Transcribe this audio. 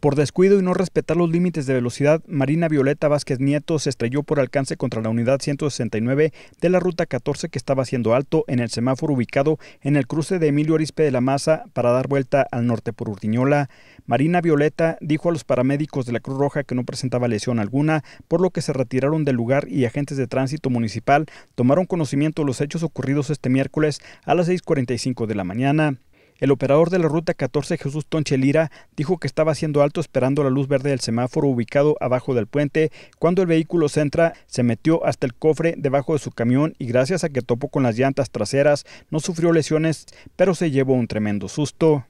Por descuido y no respetar los límites de velocidad, Marina Violeta Vázquez Nieto se estrelló por alcance contra la unidad 169 de la ruta 14 que estaba haciendo alto en el semáforo ubicado en el cruce de Emilio Arispe de la Maza para dar vuelta al norte por Urtiñola. Marina Violeta dijo a los paramédicos de la Cruz Roja que no presentaba lesión alguna, por lo que se retiraron del lugar y agentes de tránsito municipal tomaron conocimiento de los hechos ocurridos este miércoles a las 6:45 de la mañana. El operador de la ruta 14, Jesús Tonchelira, dijo que estaba haciendo alto esperando la luz verde del semáforo ubicado abajo del puente cuando el vehículo Centra se metió hasta el cofre debajo de su camión y gracias a que topó con las llantas traseras no sufrió lesiones, pero se llevó un tremendo susto.